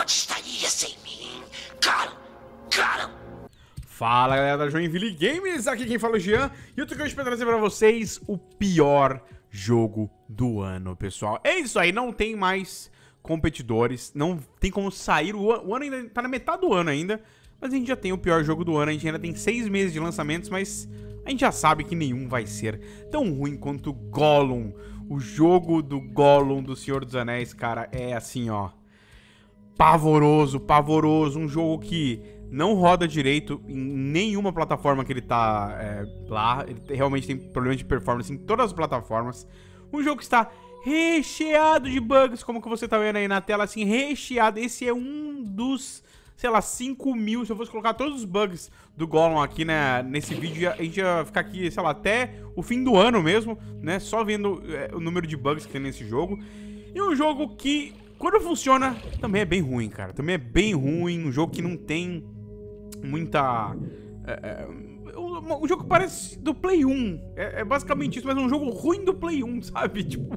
onde estaria sem mim? Caro, caro. Fala galera da Joinville Games, aqui quem fala é o Jean e eu tô aqui hoje pra trazer pra vocês o pior jogo do ano, pessoal. É isso aí, não tem mais competidores, não tem como sair, o ano, ainda tá na metade do ano ainda, mas a gente já tem o pior jogo do ano, a gente ainda tem seis meses de lançamentos, mas a gente já sabe que nenhum vai ser tão ruim quanto Gollum. O jogo do Gollum do Senhor dos Anéis, cara, é assim, ó pavoroso, pavoroso. Um jogo que não roda direito em nenhuma plataforma que ele tá é, lá. Ele realmente tem problemas de performance em todas as plataformas. Um jogo que está recheado de bugs, como que você tá vendo aí na tela, assim, recheado. Esse é um dos, sei lá, 5 mil. Se eu fosse colocar todos os bugs do Gollum aqui né, nesse vídeo, a gente ia ficar aqui, sei lá, até o fim do ano mesmo, né? Só vendo é, o número de bugs que tem nesse jogo. E um jogo que quando funciona, também é bem ruim, cara. Também é bem ruim. Um jogo que não tem muita. É, é um, um jogo que parece do Play 1. É, é, basicamente isso, mas é um jogo ruim do Play 1, sabe? Tipo,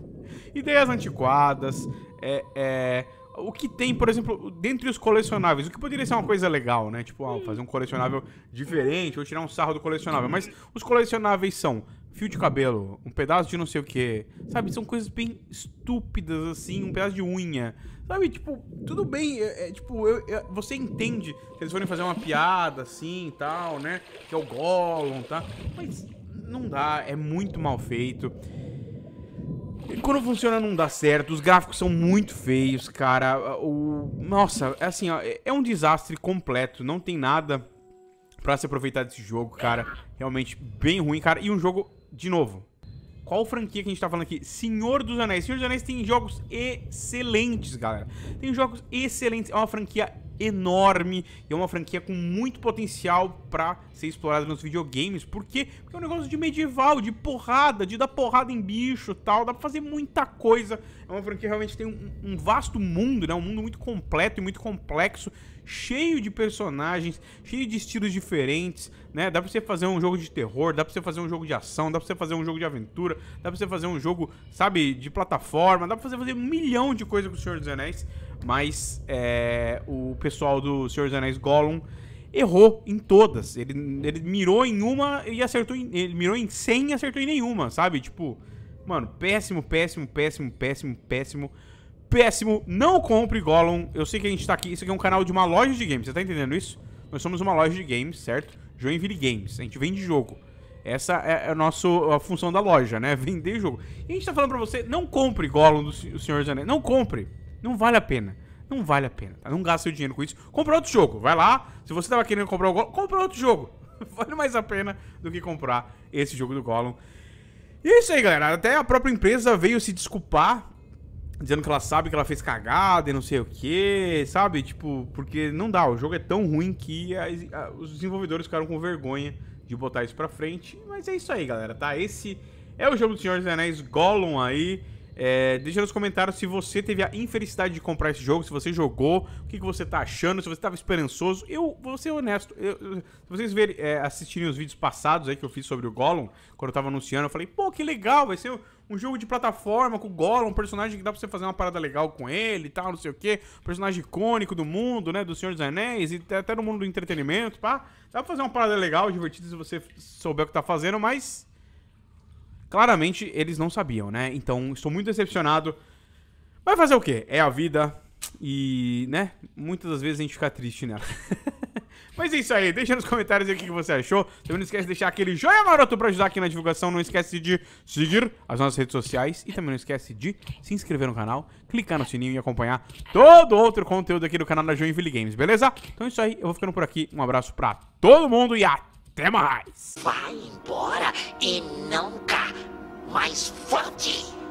ideias antiquadas. É, é o que tem, por exemplo, dentre os colecionáveis, o que poderia ser uma coisa legal, né? Tipo, ah, fazer um colecionável diferente ou tirar um sarro do colecionável. Mas os colecionáveis são fio de cabelo, um pedaço de não sei o que, sabe? São coisas bem estúpidas, assim, um pedaço de unha, sabe? Tipo, tudo bem, é, é, tipo, eu, você entende que eles forem fazer uma piada, assim, e tal, né? Que é o Gollum, tá? Mas não dá, é muito mal feito. E quando funciona não dá certo, os gráficos são muito feios, cara. O... Nossa, é assim, ó, é, é um desastre completo, não tem nada pra se aproveitar desse jogo, cara. Realmente bem ruim, cara. E um jogo, de novo, qual franquia que a gente tá falando aqui? Senhor dos Anéis. Senhor dos Anéis tem jogos excelentes, galera. Tem jogos excelentes. É uma franquia enorme e é uma franquia com muito potencial para ser explorada nos videogames. Por quê? Porque é um negócio de medieval, de porrada, de dar porrada em bicho tal, dá pra fazer muita coisa. É uma franquia que realmente tem um, um vasto mundo, né? Um mundo muito completo e muito complexo, cheio de personagens, cheio de estilos diferentes, né? Dá pra você fazer um jogo de terror, dá pra você fazer um jogo de ação, dá pra você fazer um jogo de aventura, dá pra você fazer um jogo, sabe, de plataforma, dá pra você fazer um milhão de coisas com o Senhor dos Anéis, mas é, o pessoal do Senhor dos Anéis Gollum errou em todas. Ele, ele mirou em uma e acertou em, Ele mirou em 100 e acertou em nenhuma, sabe? Tipo, mano, péssimo, péssimo, péssimo, péssimo, péssimo péssimo, não compre Gollum. Eu sei que a gente tá aqui, isso aqui é um canal de uma loja de games, você tá entendendo isso? Nós somos uma loja de games, certo? Joinville Games. A gente vende jogo. Essa é a é nossa a função da loja, né? Vender jogo. E a gente tá falando pra você, não compre Gollum do Senhor dos Anéis. Não compre. Não vale a pena. Não vale a pena, tá? Não gasta seu dinheiro com isso. Compra outro jogo. Vai lá. Se você tava querendo comprar o Gollum, compra outro jogo. vale mais a pena do que comprar esse jogo do Gollum. E é isso aí, galera. Até a própria empresa veio se desculpar dizendo que ela sabe que ela fez cagada e não sei o que, sabe? Tipo, porque não dá, o jogo é tão ruim que a, a, os desenvolvedores ficaram com vergonha de botar isso pra frente. Mas é isso aí, galera, tá? Esse é o jogo do Senhor dos Anéis Gollum aí. É, deixa nos comentários se você teve a infelicidade de comprar esse jogo, se você jogou, o que, que você tá achando, se você tava esperançoso. Eu vou ser honesto, eu, se vocês verem, é, assistirem os vídeos passados aí que eu fiz sobre o Gollum, quando eu tava anunciando, eu falei, pô, que legal, vai ser um jogo de plataforma com o Gollum, um personagem que dá pra você fazer uma parada legal com ele e tal, não sei o quê. Personagem icônico do mundo, né? Do Senhor dos Anéis e até no mundo do entretenimento, pá. Dá pra fazer uma parada legal, divertida se você souber o que tá fazendo, mas. Claramente eles não sabiam, né? Então estou muito decepcionado. Vai fazer o quê? É a vida e, né? Muitas das vezes a gente fica triste nela. Né? Mas é isso aí, deixa nos comentários aí o que você achou. Também não esquece de deixar aquele joinha maroto pra ajudar aqui na divulgação. Não esquece de seguir as nossas redes sociais. E também não esquece de se inscrever no canal, clicar no sininho e acompanhar todo outro conteúdo aqui do canal da Joinville Games, beleza? Então é isso aí, eu vou ficando por aqui. Um abraço pra todo mundo e até mais! Vai embora e nunca mais volte!